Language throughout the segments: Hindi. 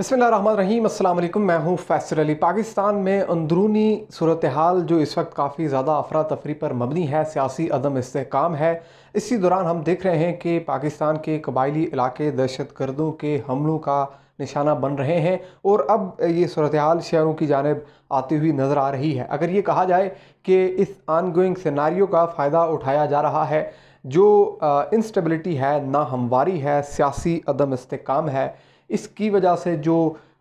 अस्सलाम वालेकुम मैं हूं फैसल अली पाकिस्तान में अंदरूनी सूरत हाल जो इस वक्त काफ़ी ज़्यादा अफरा तफरी पर मबनी है सियासी अदम इसकाम है इसी दौरान हम देख रहे हैं कि पाकिस्तान के कबायली इलाके दहशत गर्दों के हमलों का निशाना बन रहे हैं और अब ये सूरत हाल शहरों की जानब आती हुई नज़र आ रही है अगर ये कहा जाए कि इस आन गोइंग सिनारियों का फ़ायदा उठाया जा रहा है जो इंस्टेबिलिटी है नाहमवारी है सियासी अदम इसकाम है इसकी वजह से जो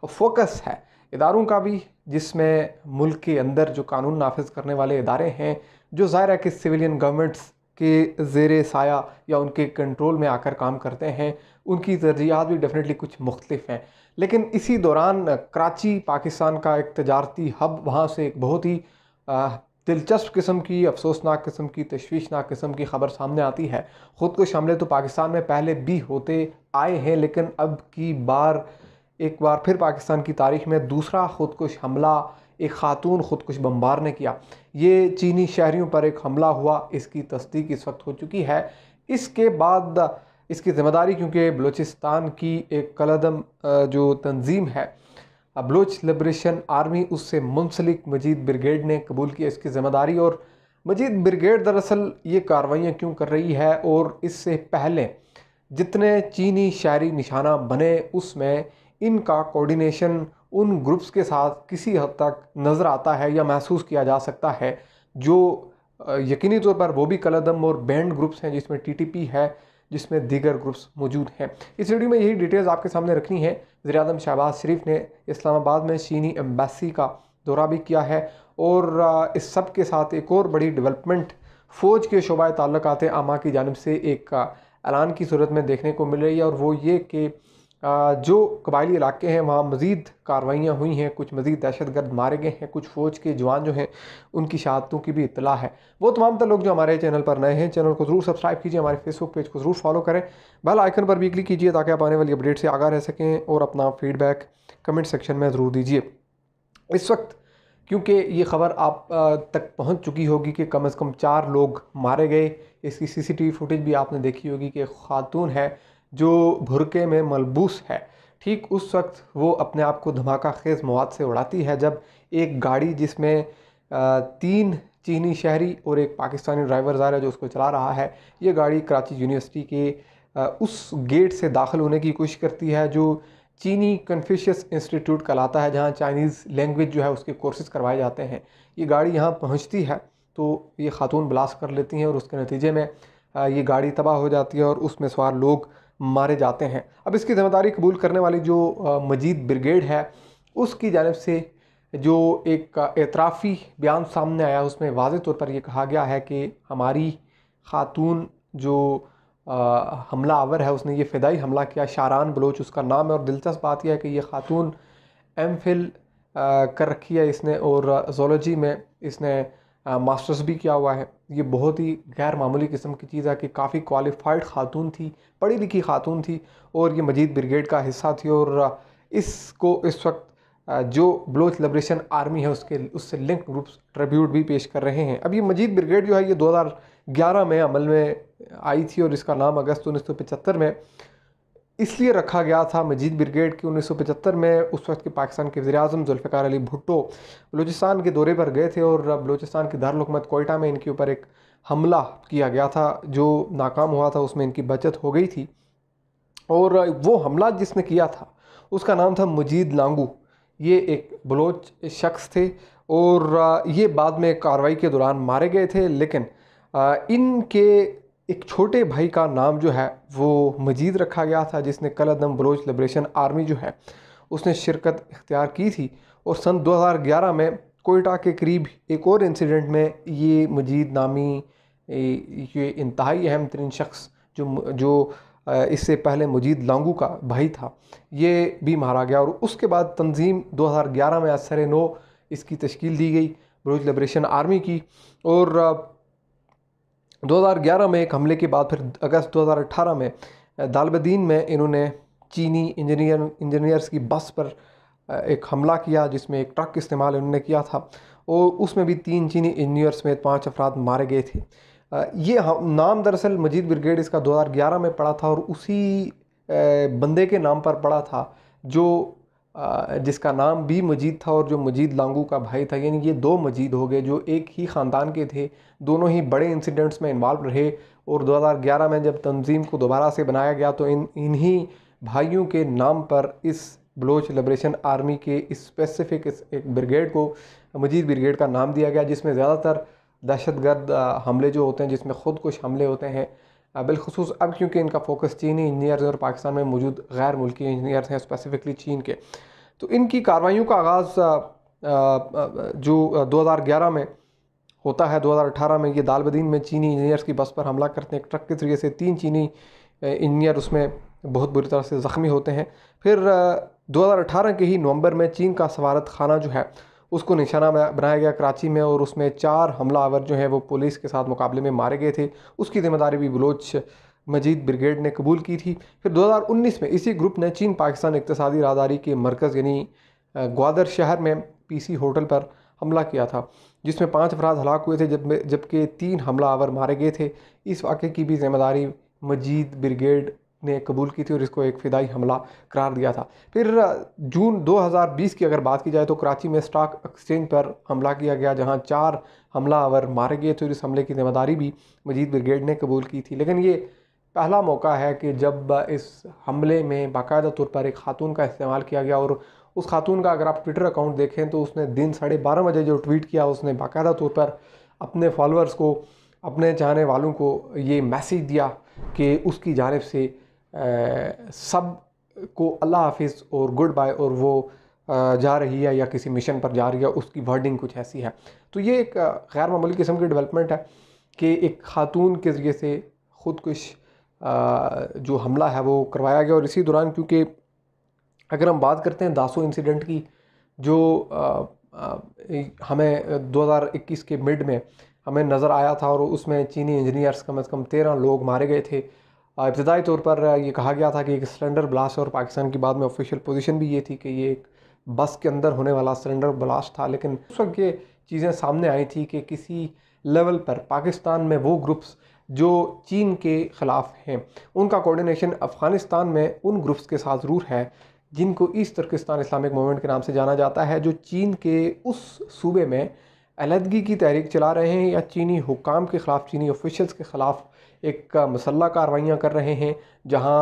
फोकस है इदारों का भी जिसमें मुल्क के अंदर जो कानून नाफज करने वाले इदारे हैं जो ज़ाहिर है कि सिविलियन गवर्नमेंट्स के ज़ेर साया या उनके कंट्रोल में आकर काम करते हैं उनकी तरजीहत भी डेफिनेटली कुछ मुख्तफ हैं लेकिन इसी दौरान कराची पाकिस्तान का एक तजारती हब वहाँ से एक बहुत ही दिलचस्प किस्म की अफसोसनाक किस्म की तशवीशनाक किस्म की खबर सामने आती है ख़ुद को हमले तो पाकिस्तान में पहले भी होते आए हैं लेकिन अब की बार एक बार फिर पाकिस्तान की तारीख में दूसरा खुदकुश हमला एक खातून खुदकुश बम्बार ने किया ये चीनी शहरीों पर एक हमला हुआ इसकी तस्दीक इस वक्त हो चुकी है इसके बाद इसकी ज़िम्मेदारी क्योंकि बलूचिस्तान की एक कलदम जो तंजीम है अबलोच लिब्रेशन आर्मी उससे मुंसलिक मजीद ब्रिगेड ने कबूल किया इसकी ज़िम्मेदारी और मजीद ब्रिगेड दरअसल ये कार्रवाइयाँ क्यों कर रही है और इससे पहले जितने चीनी शायरी निशाना बने उसमें इनका कोऑर्डिनेशन उन ग्रुप्स के साथ किसी हद तक नज़र आता है या महसूस किया जा सकता है जो यकीनी तौर पर वो भी कलदम और बैंड ग्रुप्स हैं जिसमें टीटीपी है जिसमें दीगर ग्रुप्स मौजूद हैं इस वीडियो में यही डिटेल्स आपके सामने रखनी है वजी शहबाज शरीफ ने इस्लामाबाद में चीनी एम्बेसी का दौरा भी किया है और इस सब के साथ एक और बड़ी डेवलपमेंट फ़ौज के शोबा तल्लक आमा की जानब से एक ऐलान की सूरत में देखने को मिल रही है और वो ये कि जो कबायली इलाके हैं वहाँ मज़ीद कार्रवाइयाँ हुई हैं कुछ मज़ीद दहशत गर्द मारे गए हैं कुछ फ़ौज के जवान जो हैं उनकी शहादतों की भी इतला है वो तमाम तर लोग जो हमारे चैनल पर नए हैं चैनल को ज़रूर सब्सक्राइब कीजिए हमारे फेसबुक पेज को ज़रूर फॉलो करें बेल आइकन पर भी क्लिक कीजिए ताकि आप आने वाली अपडेट से आगा रह सकें और अपना फीडबैक कमेंट सेक्शन में ज़रूर दीजिए इस वक्त क्योंकि ये खबर आप तक पहुँच चुकी होगी कि कम अज़ कम चार लोग मारे गए इसकी वी फुटेज भी आपने देखी होगी कि खातून है जो भुरके में मलबूस है ठीक उस वक्त वो अपने आप को धमाका खेज़ मवाद से उड़ाती है जब एक गाड़ी जिसमें तीन चीनी शहरी और एक पाकिस्तानी ड्राइवर रहा है जो उसको चला रहा है ये गाड़ी कराची यूनिवर्सिटी के उस गेट से दाखिल होने की कोशिश करती है जो चीनी कन्फ्यूशियस इंस्टीट्यूट कहलाता है जहाँ चाइनीज़ लैंग्वेज जो है उसके कोर्सेज़ करवाए जाते हैं ये गाड़ी यहाँ पहुँचती है तो ये खातून ब्लास्ट कर लेती हैं और उसके नतीजे में ये गाड़ी तबाह हो जाती है और उसमें सवार लोग मारे जाते हैं अब इसकी ज़िम्मेदारी कबूल करने वाली जो मजीद ब्रिगेड है उसकी जानब से जो एक एतराफ़ी बयान सामने आया उसमें वाज तौर पर यह कहा गया है कि हमारी खातून जो आ, हमला आवर है उसने ये फ़िदाई हमला किया शारान बलोच उसका नाम है और दिलचस्प बात यह है कि ये खातून एम फिल कर रखी है इसने और जोलॉजी में इसने मास्टर्स भी किया हुआ है ये बहुत ही गैर मामूली किस्म की चीज़ है कि काफ़ी क्वालिफाइड खातून थी पढ़ी लिखी खातून थी और ये मजीद ब्रिगेड का हिस्सा थी और इसको इस वक्त जो ब्लोच लिब्रेशन आर्मी है उसके उससे लिंक ग्रुप्स ट्रिब्यूट भी पेश कर रहे हैं अब ये मजीद ब्रिगेड जो है ये 2011 में अमल में आई थी और इसका नाम अगस्त उन्नीस में इसलिए रखा गया था मजीद ब्रिगेड की 1975 में उस वक्त के पाकिस्तान के वजी अजम जुल्फ़ार अली भुट्टो बलूचिस्तान के दौरे पर गए थे और बलूचिस्तान की दारकूमत कोयटा में इनके ऊपर एक हमला किया गया था जो नाकाम हुआ था उसमें इनकी बचत हो गई थी और वो हमला जिसने किया था उसका नाम था मजीद लांगू ये एक बलोच शख्स थे और ये बाद में कार्रवाई के दौरान मारे गए थे लेकिन इनके एक छोटे भाई का नाम जो है वो मजीद रखा गया था जिसने कलदम बलोच लिब्रेशन आर्मी जो है उसने शिरकत इख्तियार की थी और सन 2011 में कोयटा के करीब एक और इंसिडेंट में ये मजीद नामी ये इंतहाई अहम तरीन शख्स जो जो इससे पहले मजीद लांगू का भाई था ये भी मारा गया और उसके बाद तंजीम 2011 में असर नो इसकी तश्कील दी गई बलोच लिब्रेशन आर्मी की और 2011 में एक हमले के बाद फिर अगस्त 2018 में दालबद्दीन में इन्होंने चीनी इंजीनियर इंजीनियर्स की बस पर एक हमला किया जिसमें एक ट्रक इस्तेमाल इन्होंने किया था और उसमें भी तीन चीनी इंजीनियर समेत पाँच अफराद मारे गए थे ये हम नाम दरअसल मजीद ब्रिगेड इसका 2011 में पड़ा था और उसी बंदे के नाम पर पड़ा था जो जिसका नाम भी मजीद था और जो मजीद लांगू का भाई था यानी ये दो मजीद हो गए जो एक ही ख़ानदान के थे दोनों ही बड़े इंसिडेंट्स में इन्वाल्व रहे और 2011 में जब तंजीम को दोबारा से बनाया गया तो इन इन्हीं भाइयों के नाम पर इस बलोच लिब्रेशन आर्मी के इस स्पेसिफिक इस एक ब्रिगेड को मजीद ब्रिगेड का नाम दिया गया जिसमें ज़्यादातर दहशतगर्द हमले जो होते हैं जिसमें ख़ुद कुछ हमले होते हैं बिलखसूस अब क्योंकि इनका फोकस चीनी इंजीनियर्स और पाकिस्तान में मौजूद गैर मुल्की इंजीनियर्स हैं स्पेसिफिकली चीन के तो इनकी कार्रवाइयों का आगाज़ जो 2011 में होता है 2018 में ये दालबदीन में चीनी इंजीनियर्स की बस पर हमला करते हैं एक ट्रक के ज़रिए से तीन चीनी इंजीनियर उसमें बहुत बुरी तरह से ज़ख्मी होते हैं फिर अठारह के ही नवंबर में चीन का सवारत खाना जो है उसको निशाना बनाया गया कराची में और उसमें चार हमलावर जो हैं वो पुलिस के साथ मुकाबले में मारे गए थे उसकी जिम्मेदारी भी बलोच मजीद ब्रिगेड ने कबूल की थी फिर 2019 में इसी ग्रुप ने चीन पाकिस्तान इकतसदी रादारी के मरकज़ यानी ग्वादर शहर में पीसी होटल पर हमला किया था जिसमें पाँच अफराद हलाक हुए थे जब जबकि तीन हमलावर मारे गए थे इस वाक़े की भी जिम्मेदारी मजीद ब्रिगेड ने कबूल की थी और इसको एक फिदाई हमला करार दिया था फिर जून 2020 की अगर बात की जाए तो कराची में स्टॉक एक्सचेंज पर हमला किया गया जहां चार हमलावर मारे गए थे और इस हमले की जिम्मेदारी भी मजीद ब्रिगेड ने कबूल की थी लेकिन ये पहला मौका है कि जब इस हमले में बाकायदा तौर पर एक खातून का इस्तेमाल किया गया और उस खातून का अगर आप ट्विटर अकाउंट देखें तो उसने दिन साढ़े बारह बजे जो ट्वीट किया उसने बाकायदा तौर पर अपने फॉलोअर्स को अपने चाहने वालों को ये मैसेज दिया कि उसकी जानब से सब को अल्लाह हाफिज़ और गुड बाय और वो जा रही है या किसी मिशन पर जा रही है उसकी वर्डिंग कुछ ऐसी है तो ये एक गैर मामूली किस्म की डेवलपमेंट है कि एक खातून के ज़रिए से ख़ुदकुश जो हमला है वो करवाया गया और इसी दौरान क्योंकि अगर हम बात करते हैं दासो इंसिडेंट की जो हमें 2021 के मिड में हमें नज़र आया था और उसमें चीनी इंजीनियर्स कम अज़ कम तेरह लोग मारे गए थे इब्तदाई तौर पर यह कहा गया था कि एक सिलेंडर ब्लास्ट और पाकिस्तान की बाद में ऑफिशियल पोजीशन भी ये थी कि ये एक बस के अंदर होने वाला सिलेंडर ब्लास्ट था लेकिन उस वक्त ये चीज़ें सामने आई थी कि किसी लेवल पर पाकिस्तान में वो ग्रुप्स जो चीन के ख़िलाफ़ हैं उनका कोऑर्डिनेशन अफ़गानिस्तान में उन ग्रुप्स के साथ ज़रूर है जिनको इस तुर्किस्तान इस्लामिक मूवमेंट के नाम से जाना जाता है जो चीन के उस सूबे में अलहदगी की तहरीक चला रहे हैं या चीनी हुकाम के ख़िलाफ़ चीनी ऑफिशल्स के ख़िलाफ़ एक मसल कार्रवाइयाँ कर रहे हैं जहाँ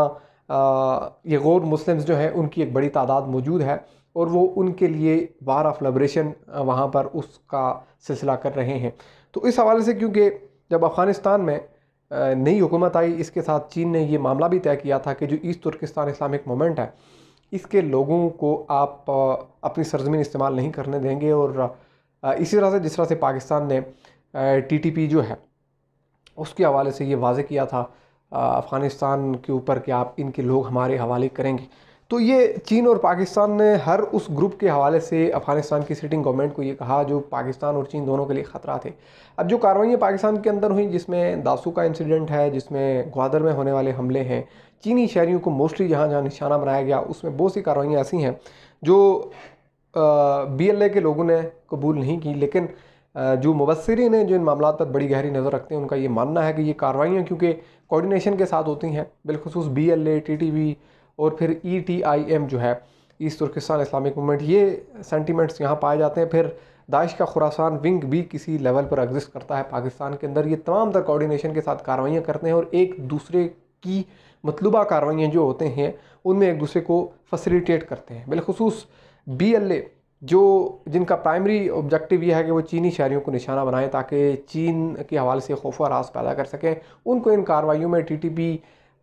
ये गौर मुस्लिम्स जो हैं उनकी एक बड़ी तादाद मौजूद है और वो उनके लिए वार ऑफ लिब्रेशन वहाँ पर उसका सिलसिला कर रहे हैं तो इस हवाले से क्योंकि जब अफ़गानिस्तान में नई हुकूमत आई इसके साथ चीन ने ये मामला भी तय किया था कि जो ईस्ट तुर्किस्तान इस्लामिक मोमेंट है इसके लोगों को आप अपनी सरजमीन इस्तेमाल नहीं करने देंगे और इसी तरह से जिस तरह से पाकिस्तान ने टी जो है उसके हवाले से ये वाज किया था अफ़गानिस्तान के ऊपर कि आप इनके लोग हमारे हवाले करेंगे तो ये चीन और पाकिस्तान ने हर उस ग्रुप के हवाले से अफ़गानिस्तान की सिटिंग गवर्नमेंट को ये कहा जो पाकिस्तान और चीन दोनों के लिए ख़तरा थे अब जो कार्रवाइयाँ पाकिस्तान के अंदर हुई जिसमें दासू का इंसिडेंट है जिसमें ग्वादर में होने वाले हमले हैं चीनी शहरीों को मोस्टली जहाँ जहाँ निशाना बनाया गया उसमें बहुत सी कार्रवाइयाँ ऐसी हैं जो बी एल ए के लोगों ने कबूल नहीं की लेकिन जो मुबसरीन हैं जो इन मामला पर बड़ी गहरी नज़र रखते हैं उनका ये मानना है कि ये कार्रवाइयाँ क्योंकि कोऑर्डिनेशन के साथ होती हैं बिलखसूस B L A T T V और फिर ई टी आई एम जो है ईस्ट तुर्किस्तान इस्लामिक मूवमेंट ये सेंटीमेंट्स यहाँ पाए जाते हैं फिर दाइश का खुरासान विंग भी किसी लेवल पर एग्जिस्ट करता है पाकिस्तान के अंदर ये तमाम तर कोऑर्डिनेशन के साथ कार्रवाइयाँ करते हैं और एक दूसरे की मतलूबा कार्रवाइयाँ जो होते हैं उनमें एक दूसरे को फैसिलिटेट करते हैं बिलखसूस बी एल ए जो जिनका प्राइमरी ऑब्जेक्टिव यह है कि वो चीनी शहरीों को निशाना बनाएं ताकि चीन के हवाले से खौफ और पैदा कर सकें उनको इन कार्रवाइयों में T T P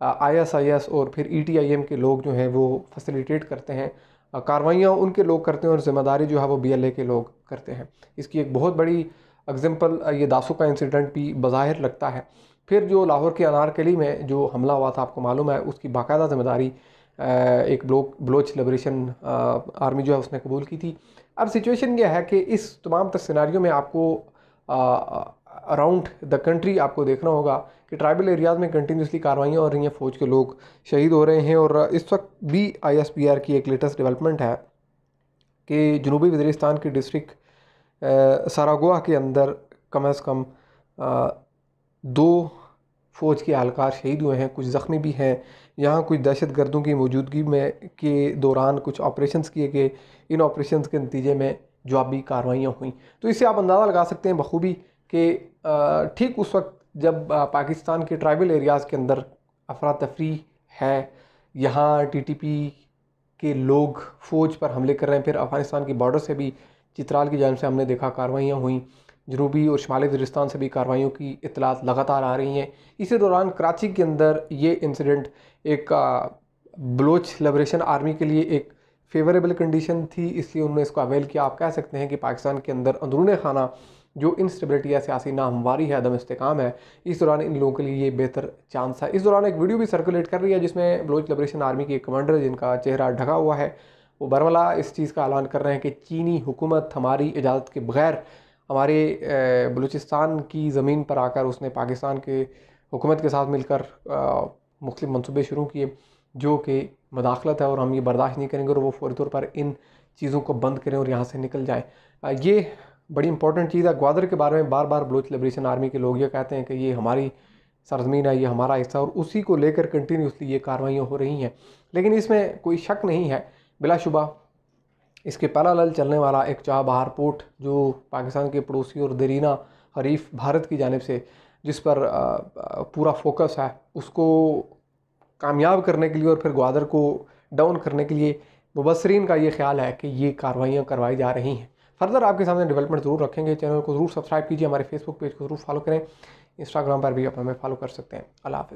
I S I S और फिर ई टी आई एम के लोग जो हैं वो फैसिलिटेट करते हैं uh, कार्रवाइयाँ उनके लोग करते हैं और ज़िम्मेदारी जो है वो बी एल ए के लोग करते हैं इसकी एक बहुत बड़ी एग्ज़ाम्पल uh, ये दासु का इंसिडेंट भी बज़ाहिर लगता है फिर जो लाहौर के अनारकली में जो हमला हुआ था आपको मालूम है उसकी बाकायदा ज़िम्मेदारी एक ब्लोक ब्लोच लिबरेशन आर्मी जो है उसने कबूल की थी अब सिचुएशन यह है कि इस तमाम तस्नारियों में आपको अराउंड द कंट्री आपको देखना होगा कि ट्राइबल एरियाज़ में कंटिन्यूसली कार्रवाइयाँ हो रही हैं फ़ौज के लोग शहीद हो रहे हैं और इस वक्त भी आईएसपीआर की एक लेटेस्ट डेवलपमेंट है कि जनूबी वजरिस्तान के डिस्ट्रिक्ट सारागोवा के अंदर कम अज़ कम आ, दो फ़ौज के अहलकार शहीद हुए हैं कुछ ज़ख्मी भी हैं यहाँ कुछ दहशत गर्दों की मौजूदगी में के दौरान कुछ ऑपरेशन किए गए इन ऑपरेशन के नतीजे में जवाबी कार्रवाइयाँ हुई तो इससे आप अंदाज़ा लगा सकते हैं बखूबी कि ठीक उस वक्त जब पाकिस्तान के ट्राइबल एरियाज़ के अंदर अफरा तफरी है यहाँ टी टी पी के लोग फ़ौज पर हमले कर रहे हैं फिर अफ़गानिस्तान की बॉर्डर से भी चित्राल की जान से हमने देखा कार्रवाइयाँ हुई जनूबी और शुमाली वजिस्तान से भी कार्रवाइयों की इतलात लगातार आ रही हैं इसी दौरान कराची के अंदर ये इंसिडेंट एक बलोच लिब्रेशन आर्मी के लिए एक फेवरेबल कंडीशन थी इसलिए उन्होंने इसको अवेल किया आप कह सकते हैं कि पाकिस्तान के अंदर अंदरून खाना जो इंस्टेबिलिटी या सियासी नाहमवारी है अदम इसकाम है इस दौरान इन लोगों के लिए ये बेहतर चांस है इस दौरान एक वीडियो भी सर्कुलेट कर रही है जिसमें बलोच लिब्रेशन आर्मी के कमांडर जिनका चेहरा ढका हुआ है वो बरमला इस चीज़ का ऐलान कर रहे हैं कि चीनी हुकूमत हमारी इजाज़त के बगैर हमारे बलूचिस्तान की ज़मीन पर आकर उसने पाकिस्तान के हुकूमत के साथ मिलकर मुख्तु मनसूबे शुरू किए जो कि मदाखलत है और हम ये बर्दाश्त नहीं करेंगे और वो फौरी तौर पर इन चीज़ों को बंद करें और यहाँ से निकल जाएँ ये बड़ी इंपॉर्टेंट चीज़ है ग्वादर के बारे में बार बार बलोच लिब्रेशन आर्मी के लोग ये कहते हैं कि ये हमारी सरजमीन है ये हमारा हिस्सा और उसी को लेकर कंटिन्यूसली ये कार्रवाइयाँ हो रही हैं लेकिन इसमें कोई शक नहीं है बिलाशुबा इसके लल चलने वाला एक चाह बहार पोर्ट जो पाकिस्तान के पड़ोसी और दरीना हरीफ भारत की जानब से जिस पर पूरा फोकस है उसको कामयाब करने के लिए और फिर ग्वादर को डाउन करने के लिए मुबसरीन का ये ख्याल है कि ये कार्रवाइयाँ करवाई जा रही हैं फर्दर आपके सामने डेवलपमेंट ज़रूर रखेंगे चैनल को ज़रूर सब्सक्राइब कीजिए हमारे फेसबुक पेज को ज़रूर फॉलो करें इंस्टाग्राम पर भी आप हमें फॉलो कर सकते हैं अल्लाह हाफ़